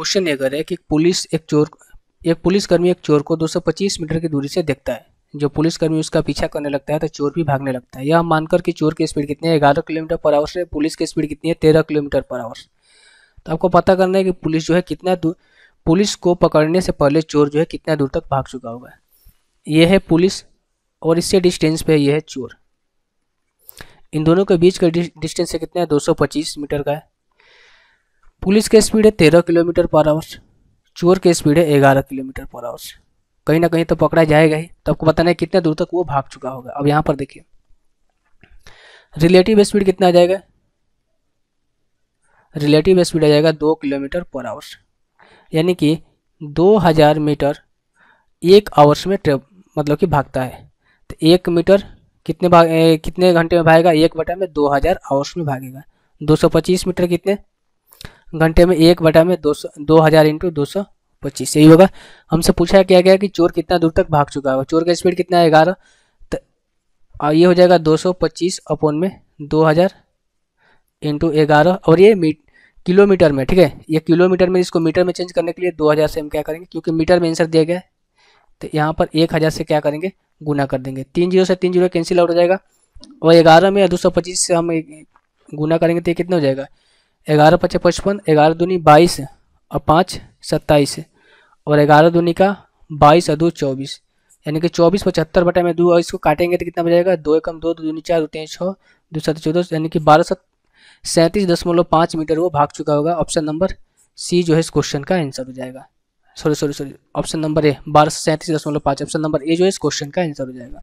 question ये करे कि पुलिस एक चोर एक पुलिसकर्मी एक चोर को 225 मीटर की दूरी से देखता है जो पुलिसकर्मी उसका पीछा करने लगता है तो चोर भी भागने लगता है यह मानकर कि चोर की स्पीड कितनी है ग्यारह किलोमीटर पर आवर से पुलिस की स्पीड कितनी है तेरह किलोमीटर पर आवर तो आपको पता करना है कि पुलिस जो है कितना दूर पुलिस को पकड़ने से पहले चोर जो है कितना दूर तक भाग चुका होगा यह है पुलिस और इससे डिस्टेंस पे यह है चोर इन दोनों के बीच का डिस्टेंस है कितना है 225 मीटर का है पुलिस की स्पीड है तेरह किलोमीटर पर आवर चोर की स्पीड है ग्यारह किलोमीटर पर आवर कहीं ना कहीं तो पकड़ा जाएगा ही तो आपको पता नहीं कितने दूर तक वो भाग चुका होगा अब यहाँ पर देखिए रिलेटिव स्पीड कितना आ जाएगा रिलेटिव स्पीड आ जाएगा दो किलोमीटर पर आवर यानी कि दो हज़ार मीटर एक आवर्स में ट्रेव मतलब कि भागता है तो एक मीटर कितने भाग कितने घंटे में भागेगा एक बटा में दो हज़ार आवर्स में भागेगा दो सौ पच्चीस मीटर कितने घंटे में एक बटा में दो सौ दो हज़ार इंटू दो सौ पच्चीस यही होगा हमसे पूछा क्या गया कि चोर कितना दूर तक भाग चुका है चोर का स्पीड कितना है ग्यारह तो ये हो जाएगा दो सौ पच्चीस अपोन में दो हज़ार इंटू ग्यारह और ये मीट किलोमीटर में ठीक है ये किलोमीटर में इसको मीटर में चेंज करने के लिए दो हज़ार से हम क्या करेंगे क्योंकि मीटर में आंसर दिया गया है तो यहाँ पर एक हज़ार से क्या करेंगे गुना कर देंगे तीन जीरो से तीन जीरो कैंसिल आउट हो जाएगा और ग्यारह में दो सौ पच्चीस से हम गुना करेंगे तो कितना हो जाएगा ग्यारह पचे पचपन ग्यारह दूनी बाईस और पाँच सत्ताईस और ग्यारह दूनी का बाईस और दो चौबीस यानी कि चौबीस पचहत्तर बटा में दो और इसको काटेंगे तो कितना बजेगा दो एकम दो दो दूनी चार दो तीन छः दो सत चौदह यानी कि बारह सत सैंतीस दशमलव पाँच मीटर वो भाग चुका होगा ऑप्शन नंबर सी जो है इस क्वेश्चन का आंसर हो जाएगा sorry sorry sorry option number A बारह सौ सैंतीस दशमलव पाँच ऑप्शन नंबर ए जो है इस क्वेश्चन का आंसर हो जाएगा